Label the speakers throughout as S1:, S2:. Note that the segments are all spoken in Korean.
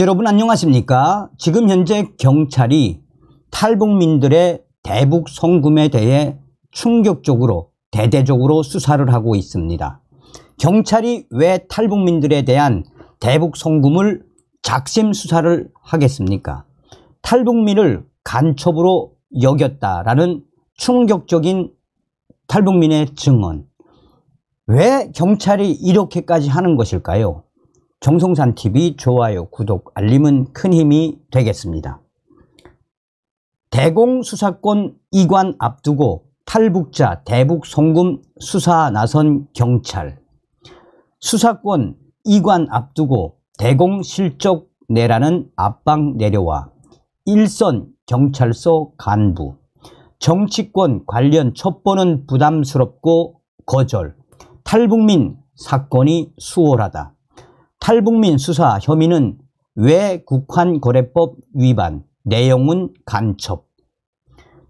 S1: 여러분 안녕하십니까? 지금 현재 경찰이 탈북민들의 대북 송금에 대해 충격적으로 대대적으로 수사를 하고 있습니다. 경찰이 왜 탈북민들에 대한 대북 송금을 작심 수사를 하겠습니까? 탈북민을 간첩으로 여겼다라는 충격적인 탈북민의 증언. 왜 경찰이 이렇게까지 하는 것일까요? 정성산 TV 좋아요, 구독, 알림은 큰 힘이 되겠습니다. 대공 수사권 이관 앞두고 탈북자 대북 송금 수사 나선 경찰. 수사권 이관 앞두고 대공 실적 내라는 압박 내려와 일선 경찰서 간부. 정치권 관련 첩보는 부담스럽고 거절. 탈북민 사건이 수월하다. 탈북민 수사 혐의는 외국환거래법 위반, 내용은 간첩.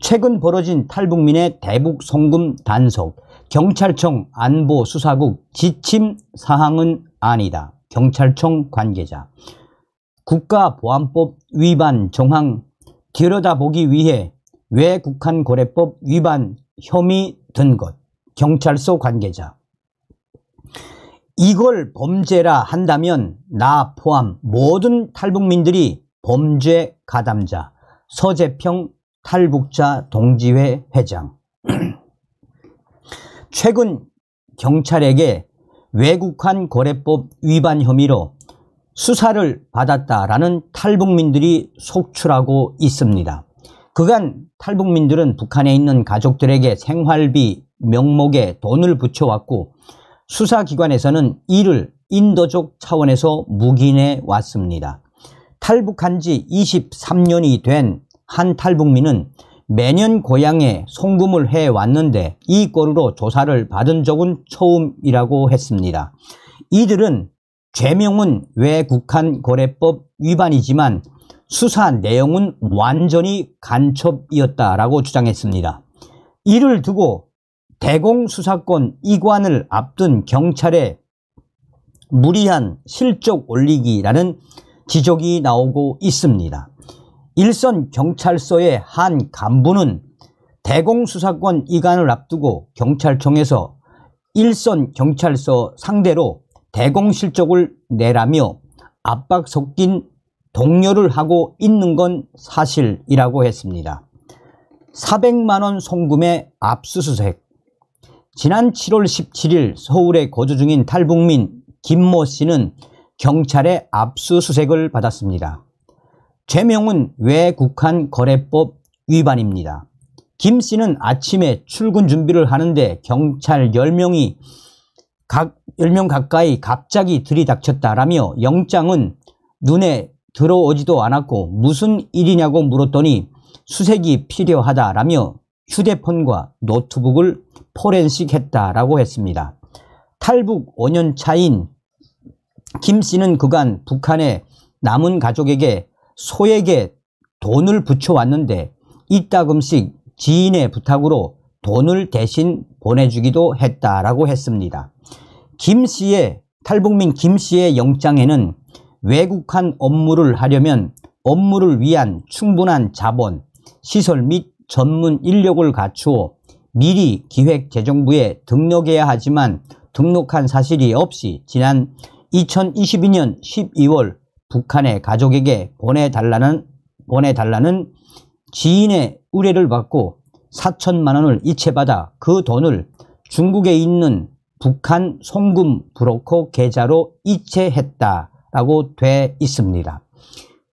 S1: 최근 벌어진 탈북민의 대북 송금 단속, 경찰청 안보수사국 지침 사항은 아니다. 경찰청 관계자. 국가보안법 위반 정황 들여다보기 위해 외국한거래법 위반 혐의 든 것. 경찰서 관계자. 이걸 범죄라 한다면 나 포함 모든 탈북민들이 범죄 가담자 서재평 탈북자 동지회 회장 최근 경찰에게 외국한 거래법 위반 혐의로 수사를 받았다라는 탈북민들이 속출하고 있습니다. 그간 탈북민들은 북한에 있는 가족들에게 생활비 명목에 돈을 붙여왔고 수사기관에서는 이를 인도족 차원에서 묵인해 왔습니다. 탈북한 지 23년이 된 한 탈북민은 매년 고향에 송금을 해왔는데 이 꼴으로 조사를 받은 적은 처음이라고 했습니다. 이들은 죄명은 외국한 거래법 위반이지만 수사 내용은 완전히 간첩이었다라고 주장했습니다. 이를 두고 대공수사권 이관을 앞둔 경찰의 무리한 실적 올리기라는 지적이 나오고 있습니다. 일선 경찰서의 한 간부는 대공수사권 이관을 앞두고 경찰청에서 일선 경찰서 상대로 대공실적을 내라며 압박 섞인 동료를 하고 있는 건 사실이라고 했습니다. 400만원 송금의 압수수색 지난 7월 17일 서울에 거주 중인 탈북민 김모 씨는 경찰의 압수수색을 받았습니다. 죄명은 외국한 거래법 위반입니다. 김 씨는 아침에 출근 준비를 하는데 경찰 10명이 각, 10명 가까이 갑자기 들이닥쳤다라며 영장은 눈에 들어오지도 않았고 무슨 일이냐고 물었더니 수색이 필요하다라며 휴대폰과 노트북을 포렌식했다라고 했습니다. 탈북 5년 차인 김 씨는 그간 북한의 남은 가족에게 소에게 돈을 붙여왔는데 이따금씩 지인의 부탁으로 돈을 대신 보내주기도 했다라고 했습니다. 김 씨의 탈북민 김 씨의 영장에는 외국한 업무를 하려면 업무를 위한 충분한 자본, 시설 및 전문 인력을 갖추어 미리 기획재정부에 등록해야 하지만 등록한 사실이 없이 지난 2022년 12월 북한의 가족에게 보내달라는, 보내달라는 지인의 우뢰를 받고 4천만 원을 이체받아 그 돈을 중국에 있는 북한 송금 브로커 계좌로 이체했다라고 돼 있습니다.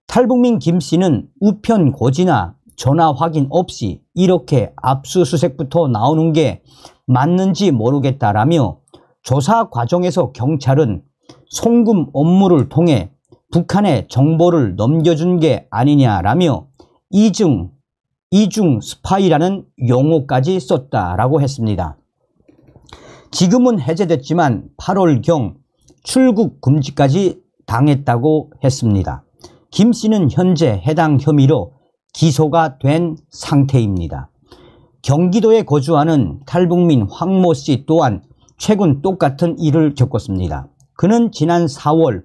S1: 탈북민 김 씨는 우편 고지나 전화 확인 없이 이렇게 압수수색부터 나오는 게 맞는지 모르겠다라며 조사 과정에서 경찰은 송금 업무를 통해 북한에 정보를 넘겨준 게 아니냐라며 이중, 이중 스파이라는 용어까지 썼다라고 했습니다. 지금은 해제됐지만 8월경 출국 금지까지 당했다고 했습니다. 김 씨는 현재 해당 혐의로 기소가 된 상태입니다. 경기도에 거주하는 탈북민 황모 씨 또한 최근 똑같은 일을 겪었습니다. 그는 지난 4월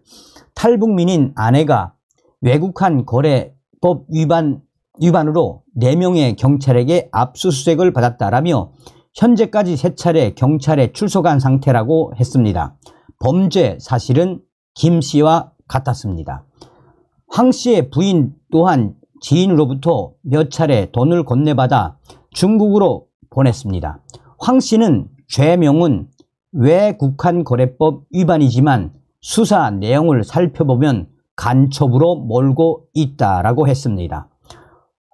S1: 탈북민인 아내가 외국한 거래법 위반, 위반으로 4명의 경찰에게 압수수색을 받았다라며 현재까지 3 차례 경찰에 출석한 상태라고 했습니다. 범죄 사실은 김 씨와 같았습니다. 황 씨의 부인 또한 지인으로부터 몇 차례 돈을 건네받아 중국으로 보냈습니다. 황 씨는 죄명은 외국한거래법 위반이지만 수사 내용을 살펴보면 간첩으로 몰고 있다라고 했습니다.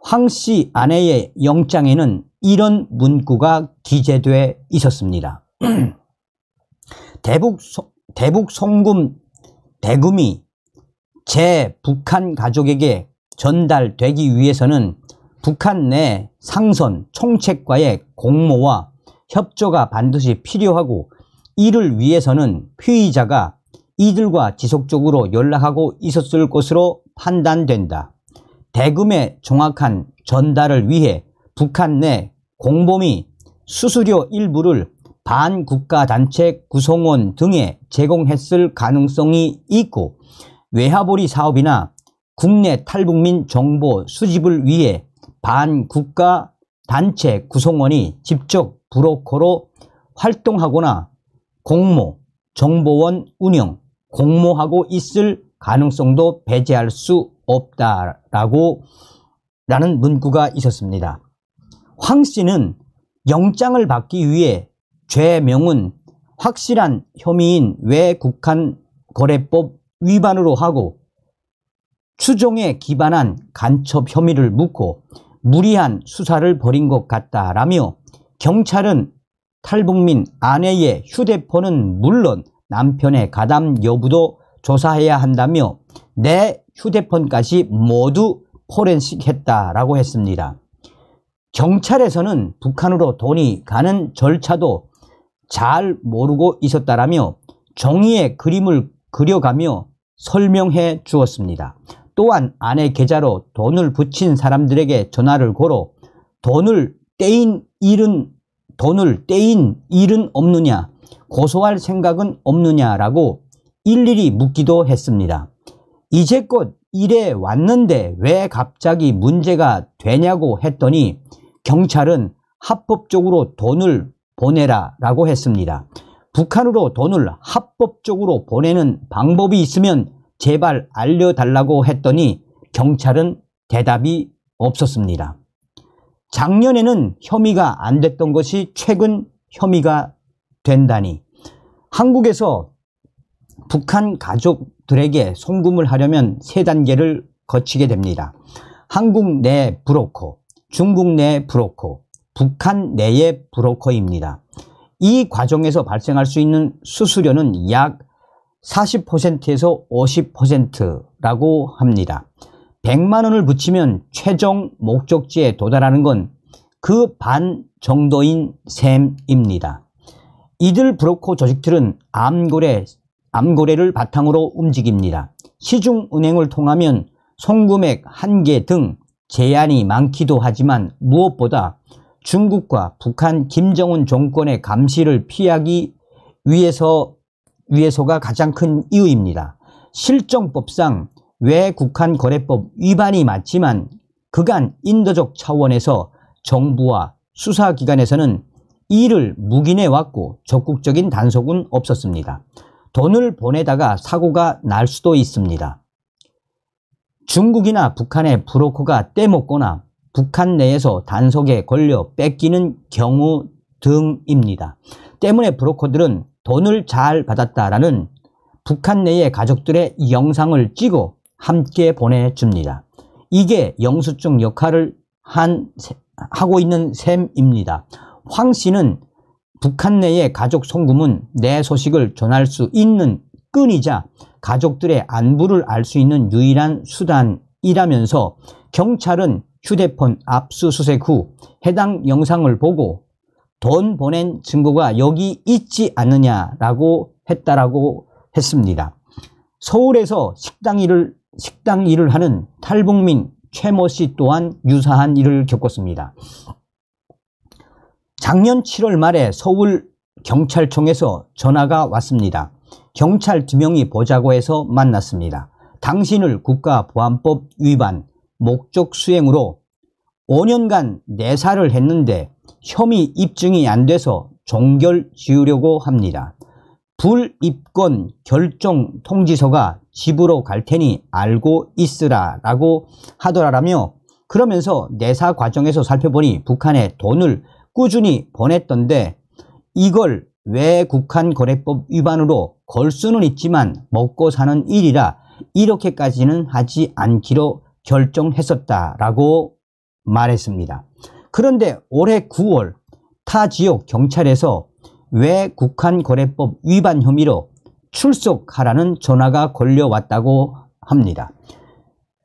S1: 황 씨 아내의 영장에는 이런 문구가 기재돼 있었습니다. 대북, 대북 송금 대금이 제 북한 가족에게 전달되기 위해서는 북한 내 상선 총책과의 공모와 협조가 반드시 필요하고 이를 위해서는 피의자가 이들과 지속적으로 연락하고 있었을 것으로 판단된다. 대금의 정확한 전달을 위해 북한 내 공범이 수수료 일부를 반국가단체 구성원 등에 제공했을 가능성이 있고 외화보리 사업이나 국내 탈북민 정보 수집을 위해 반국가 단체 구성원이 직접 브로커로 활동하거나 공모, 정보원 운영, 공모하고 있을 가능성도 배제할 수 없다라고 라는 문구가 있었습니다. 황 씨는 영장을 받기 위해 죄명은 확실한 혐의인 외국한 거래법 위반으로 하고 추종에 기반한 간첩 혐의를 묻고 무리한 수사를 벌인 것 같다라며 경찰은 탈북민 아내의 휴대폰은 물론 남편의 가담 여부도 조사해야 한다며 내 휴대폰까지 모두 포렌식했다라고 했습니다. 경찰에서는 북한으로 돈이 가는 절차도 잘 모르고 있었다라며 정의의 그림을 그려가며 설명해 주었습니다. 또한 아내 계좌로 돈을 붙인 사람들에게 전화를 걸어 돈을 떼인 일은 돈을 떼인 일은 없느냐 고소할 생각은 없느냐라고 일일이 묻기도 했습니다. 이제껏 일해 왔는데 왜 갑자기 문제가 되냐고 했더니 경찰은 합법적으로 돈을 보내라 라고 했습니다. 북한으로 돈을 합법적으로 보내는 방법이 있으면 제발 알려달라고 했더니 경찰은 대답이 없었습니다. 작년에는 혐의가 안 됐던 것이 최근 혐의가 된다니 한국에서 북한 가족들에게 송금을 하려면 세 단계를 거치게 됩니다. 한국 내 브로커, 중국 내 브로커, 북한 내의 브로커입니다. 이 과정에서 발생할 수 있는 수수료는 약 40%에서 50%라고 합니다. 100만 원을 붙이면 최종 목적지에 도달하는 건 그 반 정도인 셈입니다. 이들 브로커 조직들은 암고래, 암고래를 바탕으로 움직입니다. 시중은행을 통하면 송금액 한계 등 제한이 많기도 하지만 무엇보다 중국과 북한 김정은 정권의 감시를 피하기 위해서 위해소가 가장 큰 이유입니다. 실정법상 외국한 거래법 위반이 맞지만 그간 인도적 차원에서 정부와 수사기관에서는 이를 묵인해왔고 적극적인 단속은 없었습니다. 돈을 보내다가 사고가 날 수도 있습니다. 중국이나 북한의 브로커가 떼먹거나 북한 내에서 단속에 걸려 뺏기는 경우 등입니다. 때문에 브로커들은 돈을 잘 받았다라는 북한 내의 가족들의 영상을 찍어 함께 보내줍니다. 이게 영수증 역할을 한, 하고 있는 셈입니다. 황 씨는 북한 내의 가족 송금은 내 소식을 전할 수 있는 끈이자 가족들의 안부를 알 수 있는 유일한 수단이라면서 경찰은 휴대폰 압수수색 후 해당 영상을 보고 돈 보낸 증거가 여기 있지 않느냐라고 했다라고 했습니다. 서울에서 식당 일을 식당 일을 하는 탈북민 최모 씨 또한 유사한 일을 겪었습니다. 작년 7월 말에 서울 경찰청에서 전화가 왔습니다. 경찰 두 명이 보자고 해서 만났습니다. 당신을 국가보안법 위반 목적 수행으로 5년간 내사를 했는데 혐의 입증이 안 돼서 종결 지우려고 합니다. 불입권 결정 통지서가 집으로 갈 테니 알고 있으라 라고 하더라라며 그러면서 내사 과정에서 살펴보니 북한에 돈을 꾸준히 보냈던데 이걸 왜 국한거래법 위반으로 걸 수는 있지만 먹고 사는 일이라 이렇게까지는 하지 않기로 결정했었다라고 말했습니다. 그런데 올해 9월 타 지역 경찰에서 외국한거래법 위반 혐의로 출석하라는 전화가 걸려왔다고 합니다.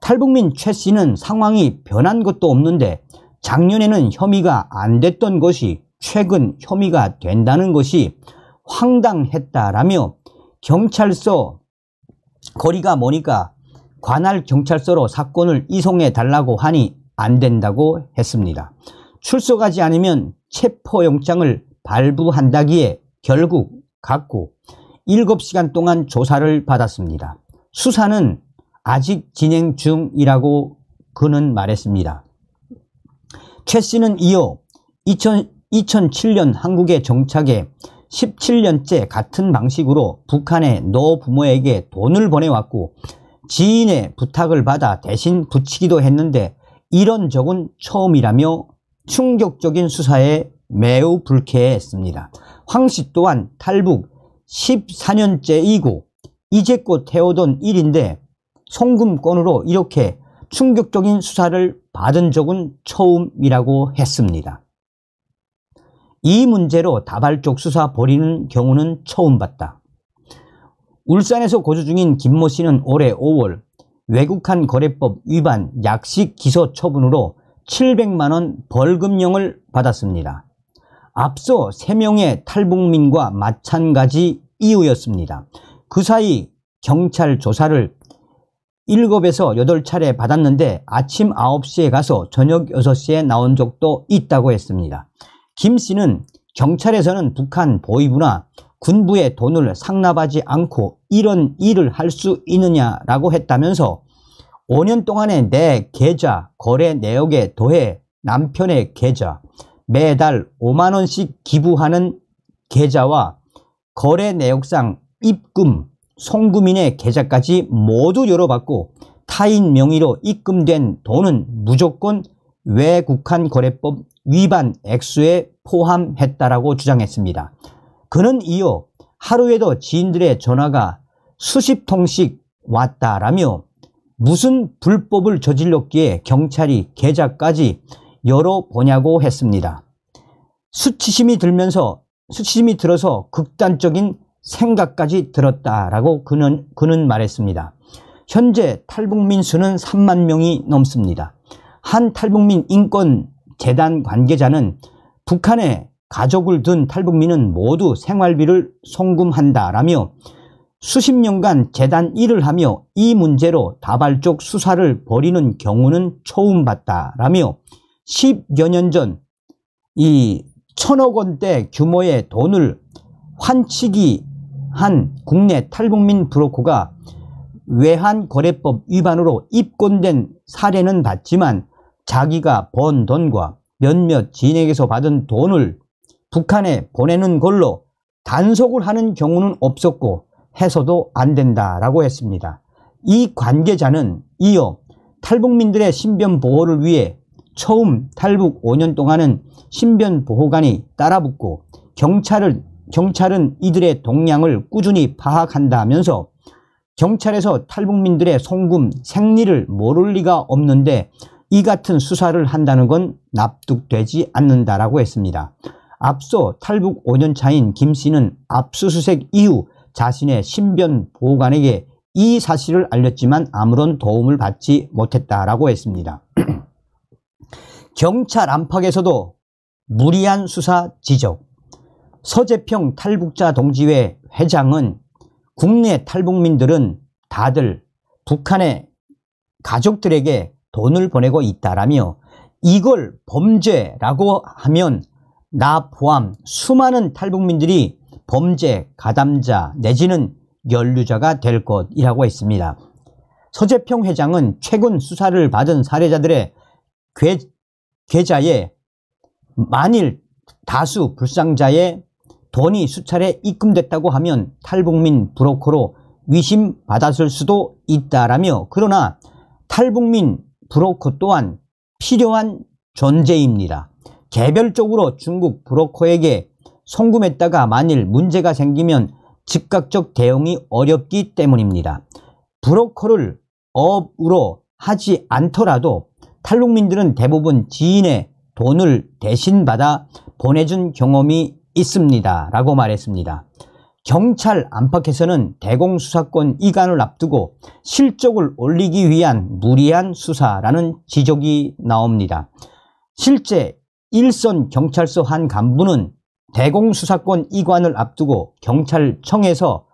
S1: 탈북민 최 씨는 상황이 변한 것도 없는데 작년에는 혐의가 안 됐던 것이 최근 혐의가 된다는 것이 황당했다라며 경찰서 거리가 머니까 관할 경찰서로 사건을 이송해 달라고 하니 안 된다고 했습니다. 출석하지 않으면 체포영장을 발부한다기에 결국 갔고 7시간 동안 조사를 받았습니다. 수사는 아직 진행 중이라고 그는 말했습니다. 최 씨는 이어 2000, 2007년 한국에 정착해 17년째 같은 방식으로 북한의 노 부모에게 돈을 보내왔고 지인의 부탁을 받아 대신 붙이기도 했는데 이런 적은 처음이라며 충격적인 수사에 매우 불쾌했습니다. 황 씨 또한 탈북 14년째이고 이제껏 태우던 일인데 송금권으로 이렇게 충격적인 수사를 받은 적은 처음이라고 했습니다. 이 문제로 다발적 수사 벌이는 경우는 처음 봤다. 울산에서 거주 중인 김모 씨는 올해 5월 외국한 거래법 위반 약식 기소 처분으로 700만 원 벌금형을 받았습니다. 앞서 3명의 탈북민과 마찬가지 이유였습니다. 그 사이 경찰 조사를 7에서 8차례 받았는데 아침 9시에 가서 저녁 6시에 나온 적도 있다고 했습니다. 김 씨는 경찰에서는 북한 보위부나 군부의 돈을 상납하지 않고 이런 일을 할 수 있느냐라고 했다면서 5년 동안에 내 계좌 거래 내역에 더해 남편의 계좌 매달 5만원씩 기부하는 계좌와 거래 내역상 입금, 송금인의 계좌까지 모두 열어받고 타인 명의로 입금된 돈은 무조건 외국한 거래법 위반 액수에 포함했다라고 주장했습니다. 그는 이어 하루에도 지인들의 전화가 수십 통씩 왔다라며 무슨 불법을 저질렀기에 경찰이 계좌까지 열어보냐고 했습니다. 수치심이 들면서 수치심이 들어서 극단적인 생각까지 들었다라고 그는, 그는 말했습니다. 현재 탈북민 수는 3만 명이 넘습니다. 한 탈북민 인권재단 관계자는 북한의 가족을 둔 탈북민은 모두 생활비를 송금한다라며 수십 년간 재단 일을 하며 이 문제로 다발적 수사를 벌이는 경우는 처음 봤다라며 10여 년 전 이 천억 원대 규모의 돈을 환치기 한 국내 탈북민 브로커가 외환거래법 위반으로 입건된 사례는 봤지만 자기가 번 돈과 몇몇 진인에서 받은 돈을 북한에 보내는 걸로 단속을 하는 경우는 없었고 해서도 안 된다라고 했습니다. 이 관계자는 이어 탈북민들의 신변 보호를 위해 처음 탈북 5년 동안은 신변 보호관이 따라붙고 경찰을 경찰은 이들의 동향을 꾸준히 파악한다 면서 경찰에서 탈북민들의 송금, 생리를 모를 리가 없는데 이 같은 수사를 한다는 건 납득되지 않는다라고 했습니다. 앞서 탈북 5년 차인 김 씨는 압수수색 이후 자신의 신변 보호관에게 이 사실을 알렸지만 아무런 도움을 받지 못했다라고 했습니다. 경찰 안팎에서도 무리한 수사 지적 서재평 탈북자 동지회 회장은 국내 탈북민들은 다들 북한의 가족들에게 돈을 보내고 있다라며 이걸 범죄라고 하면 나 포함 수많은 탈북민들이 범죄, 가담자 내지는 연루자가 될 것이라고 했습니다. 서재평 회장은 최근 수사를 받은 사례자들의 괴, 계좌에 만일 다수 불상자의 돈이 수차례 입금됐다고 하면 탈북민 브로커로 위심받았을 수도 있다라며 그러나 탈북민 브로커 또한 필요한 존재입니다. 개별적으로 중국 브로커에게 송금했다가 만일 문제가 생기면 즉각적 대응이 어렵기 때문입니다. 브로커를 업으로 하지 않더라도 탈북민들은 대부분 지인의 돈을 대신 받아 보내준 경험이 있습니다. 라고 말했습니다. 경찰 안팎에서는 대공수사권 이관을 앞두고 실적을 올리기 위한 무리한 수사라는 지적이 나옵니다. 실제 일선 경찰서 한 간부는 대공수사권 이관을 앞두고 경찰청에서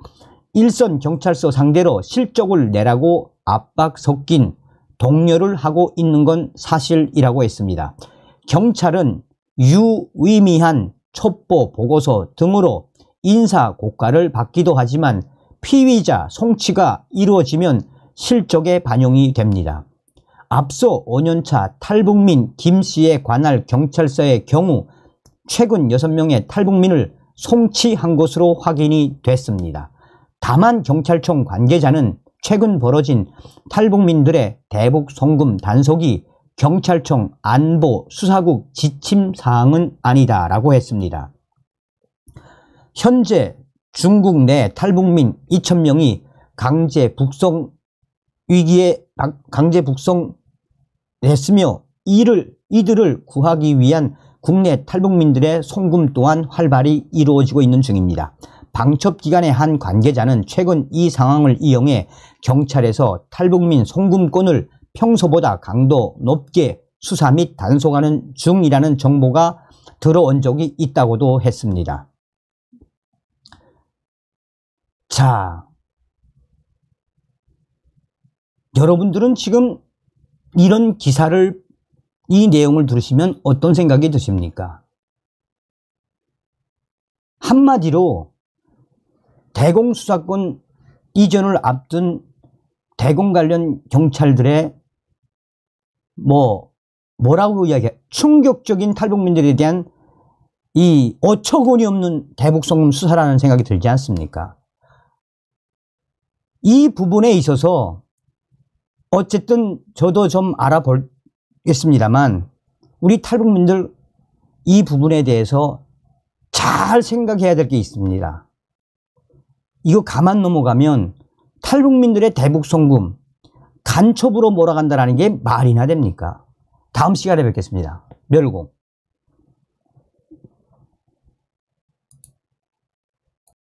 S1: 일선 경찰서 상대로 실적을 내라고 압박 섞인 동료를 하고 있는 건 사실이라고 했습니다. 경찰은 유의미한 첩보 보고서 등으로 인사 고가를 받기도 하지만 피의자 송치가 이루어지면 실적에 반영이 됩니다. 앞서 5년차 탈북민 김씨에 관할 경찰서의 경우 최근 6명의 탈북민을 송치한 것으로 확인이 됐습니다. 다만 경찰청 관계자는 최근 벌어진 탈북민들의 대북 송금 단속이 경찰청 안보 수사국 지침 사항은 아니다라고 했습니다. 현재 중국 내 탈북민 2천명이 강제 북송 위기에 강제 북송 했으며 이를 이들을 구하기 위한 국내 탈북민들의 송금 또한 활발히 이루어지고 있는 중입니다. 방첩기관의 한 관계자는 최근 이 상황을 이용해 경찰에서 탈북민 송금권을 평소보다 강도 높게 수사 및 단속하는 중이라는 정보가 들어온 적이 있다고도 했습니다. 자, 여러분들은 지금 이런 기사를 이 내용을 들으시면 어떤 생각이 드십니까? 한마디로 대공수사권 이전을 앞둔 대공 관련 경찰들의 뭐 뭐라고 이야기해 충격적인 탈북민들에 대한 이 어처구니 없는 대북송금 수사라는 생각이 들지 않습니까? 이 부분에 있어서 어쨌든 저도 좀 알아보겠습니다만 우리 탈북민들 이 부분에 대해서 잘 생각해야 될 게 있습니다. 이거 가만 넘어가면 탈북민들의 대북송금 간첩으로 몰아간다라는 게 말이나 됩니까? 다음 시간에 뵙겠습니다. 멸공.